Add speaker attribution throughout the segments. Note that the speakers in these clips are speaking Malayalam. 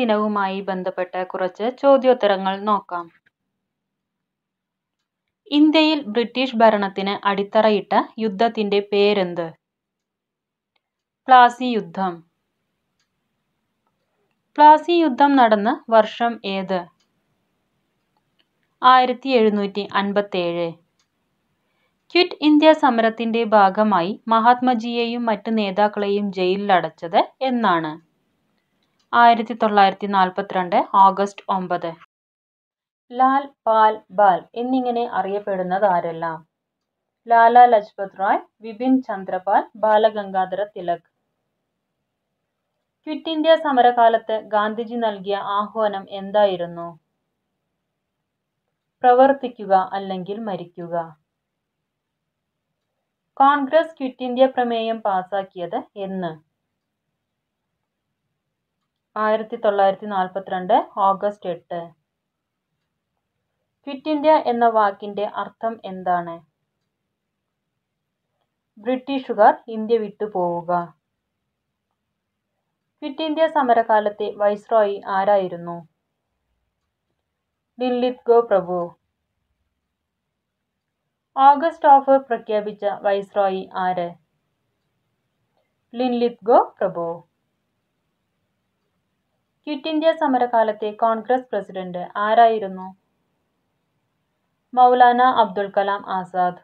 Speaker 1: ദിനവുമായി ബന്ധപ്പെട്ട കുറച്ച് ചോദ്യോത്തരങ്ങൾ നോക്കാം. ഇന്ത്യയിൽ ബ്രിട്ടീഷ് ഭരണത്തിന് അടിത്തറയിട്ട യുദ്ധത്തിന്റെ പേരെന്ത്? പ്ലാസി യുദ്ധം. പ്ലാസി യുദ്ധം നടന്ന വർഷം ഏത്? ആയിരത്തി എഴുന്നൂറ്റി ഏഴ് ക്വിറ്റ് ഇന്ത്യ സമരത്തിന്റെ ഭാഗമായി മഹാത്മജിയെയും മറ്റു നേതാക്കളെയും ജയിലിലടച്ചത് എന്നാണ്? ആയിരത്തി തൊള്ളായിരത്തി നാൽപ്പത്തിരണ്ട് ഓഗസ്റ്റ് ഒമ്പത് ലാൽ പാൽ ബാൽ എന്നിങ്ങനെ അറിയപ്പെടുന്നത് ആരെല്ലാം ലാല ലജ്പത് റായ് വിപിൻ ചന്ദ്രപാൽ ബാലഗംഗാധര തിലക് ക്വിറ്റ് ഇന്ത്യ സമരകാലത്ത് ഗാന്ധിജി നൽകിയ ആഹ്വാനം എന്തായിരുന്നു പ്രവർത്തിക്കുക അല്ലെങ്കിൽ മരിക്കുക കോൺഗ്രസ് ക്വിറ്റ് ഇന്ത്യ പ്രമേയം പാസാക്കിയത് എന്ന് ആയിരത്തി തൊള്ളായിരത്തി നാൽപ്പത്തിരണ്ട് ഓഗസ്റ്റ് എട്ട് ക്വിറ്റ് ഇന്ത്യ എന്ന വാക്കിൻ്റെ അർത്ഥം എന്താണ് ബ്രിട്ടീഷുകാർ ഇന്ത്യ വിട്ടുപോവുക ക്വിറ്റ് ഇന്ത്യ സമരകാലത്തെ വൈസ്രോയി ആരായിരുന്നു ദില്ലിത് ഗോ പ്രഭു ഓഗസ്റ്റ് ഓഫർ പ്രഖ്യാപിച്ച വൈസ്രോയി ആര് ലിൻലിത് ഗോ പ്രഭു ക്വിറ്റ് ഇന്ത്യ സമരകാലത്തെ കോൺഗ്രസ് പ്രസിഡന്റ് ആരായിരുന്നു മൗലാന അബ്ദുൾ കലാം ആസാദ്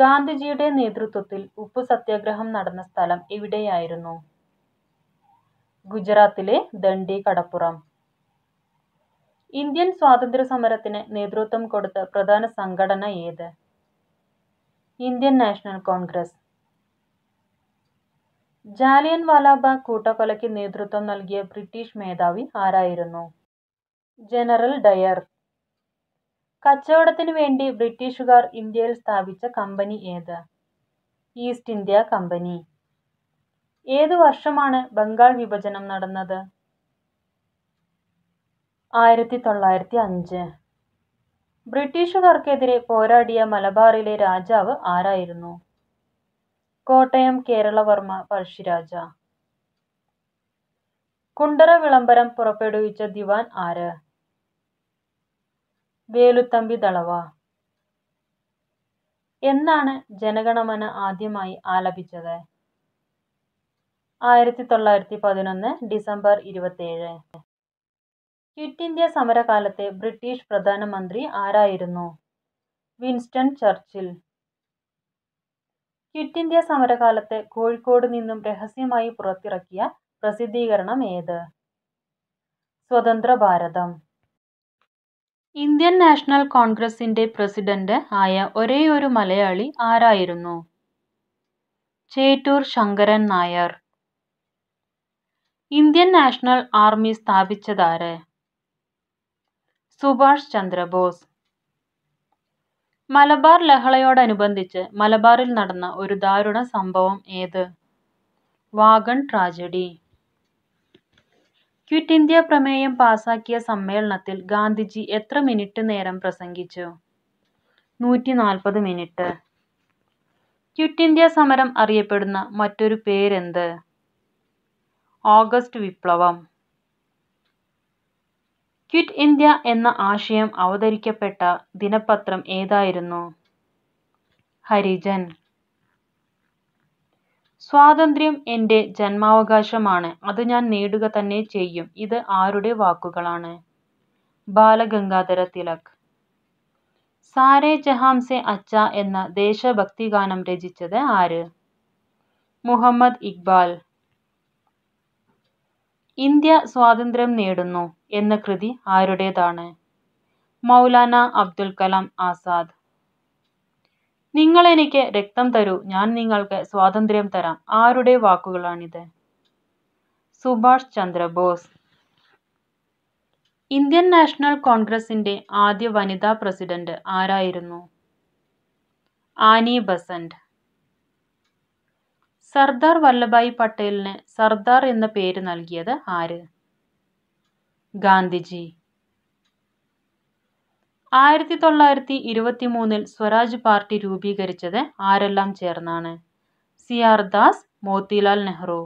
Speaker 1: ഗാന്ധിജിയുടെ നേതൃത്വത്തിൽ ഉപ്പു സത്യാഗ്രഹം നടന്ന സ്ഥലം എവിടെയായിരുന്നു ഗുജറാത്തിലെ ദണ്ഡി കടപ്പുറം ഇന്ത്യൻ സ്വാതന്ത്ര്യ സമരത്തിന് നേതൃത്വം കൊടുത്ത പ്രധാന സംഘടന ഏത് ഇന്ത്യൻ നാഷണൽ കോൺഗ്രസ് ജാലിയൻ വാലാബാഗ് കൂട്ടക്കൊലയ്ക്ക് നേതൃത്വം നൽകിയ ബ്രിട്ടീഷ് മേധാവി ആരായിരുന്നു ജനറൽ ഡയർ കച്ചവടത്തിനു വേണ്ടി ബ്രിട്ടീഷുകാർ ഇന്ത്യയിൽ സ്ഥാപിച്ച കമ്പനി ഏത് ഈസ്റ്റ് ഇന്ത്യ കമ്പനി ഏത് വർഷമാണ് ബംഗാൾ വിഭജനം നടന്നത് ആയിരത്തി തൊള്ളായിരത്തി അഞ്ച് ബ്രിട്ടീഷുകാർക്കെതിരെ പോരാടിയ മലബാറിലെ രാജാവ് ആരായിരുന്നു കോട്ടയം കേരളവർമ്മ പഴശ്ശിരാജ കുണ്ടറ വിളംബരം പുറപ്പെടുവിച്ച ദിവാൻ ആര് വേലുത്തമ്പി ദളവ എന്നാണ് ജനഗണമന ആദ്യമായി ആലപിച്ചത് ആയിരത്തി തൊള്ളായിരത്തി പതിനൊന്ന് ഡിസംബർ ഇരുപത്തിയേഴ് ക്വിറ്റ് ഇന്ത്യ സമരകാലത്തെ ബ്രിട്ടീഷ് പ്രധാനമന്ത്രി ആരായിരുന്നു വിൻസ്റ്റൺ ചർച്ചിൽ ക്വിറ്റ് ഇന്ത്യ സമരകാലത്ത് കോഴിക്കോട് നിന്നും രഹസ്യമായി പുറത്തിറക്കിയ പ്രസിദ്ധീകരണം ഏത് സ്വതന്ത്ര ഭാരതം ഇന്ത്യൻ നാഷണൽ കോൺഗ്രസിന്റെ പ്രസിഡന്റ് ആയ ഒരേയൊരു മലയാളി ആരായിരുന്നു Chettur Sankaran Nair Indian National Army സ്ഥാപിച്ചതാര് സുഭാഷ് ചന്ദ്രബോസ് മലബാർ ലഹളയോടനുബന്ധിച്ച് മലബാറിൽ നടന്ന ഒരു ദാരുണ സംഭവം ഏത്? Wagon tragedy. ക്വിറ്റ് ഇന്ത്യ പ്രമേയം പാസാക്കിയ സമ്മേളനത്തിൽ ഗാന്ധിജി എത്ര മിനിറ്റ് നേരം പ്രസംഗിച്ചു? നാൽപ്പത് മിനിറ്റ്. ക്വിറ്റ് ഇന്ത്യ സമരം അറിയപ്പെടുന്ന മറ്റൊരു പേരെന്ത്? ഓഗസ്റ്റ് വിപ്ലവം. ക്വിറ്റ് ഇന്ത്യ എന്ന ആശയം അവതരിക്കപ്പെട്ട ദിനപത്രം ഏതായിരുന്നു? ഹരിജൻ. സ്വാതന്ത്ര്യം എന്റെ ജന്മാവകാശമാണ്. അത് ഞാൻ നേടുക തന്നെ ചെയ്യും. ഇത് ആരുടെ വാക്കുകളാണ്? ബാലഗംഗാധര തിലക്. സാരേ ജഹാം സെ അച്ഛാ എന്ന ഗാനം രചിച്ചത് ആര്? മുഹമ്മദ് ഇഖ്ബാൽ. ഇന്ത്യ സ്വാതന്ത്ര്യം നേടുന്നു എന്ന കൃതി ആരുടേതാണ് മൗലാന അബ്ദുൽ കലാം ആസാദ് നിങ്ങൾ എനിക്ക് രക്തം തരൂ ഞാൻ നിങ്ങൾക്ക് സ്വാതന്ത്ര്യം തരാം ആരുടെ വാക്കുകളാണിത് സുഭാഷ് ചന്ദ്രബോസ് ഇന്ത്യൻ നാഷണൽ കോൺഗ്രസിന്റെ ആദ്യ വനിതാ പ്രസിഡന്റ് ആരായിരുന്നു ആനി ബസന്റ് സർദാർ വല്ലഭായ് പട്ടേലിന് സർദാർ എന്ന പേര് നൽകിയത് ആര് ഗാന്ധിജി ആയിരത്തി തൊള്ളായിരത്തി ഇരുപത്തി മൂന്നിൽ സ്വരാജ് പാർട്ടി രൂപീകരിച്ചത് ആരെല്ലാം ചേർന്നാണ് സി ആർ ദാസ് മോത്തിലാൽ നെഹ്റു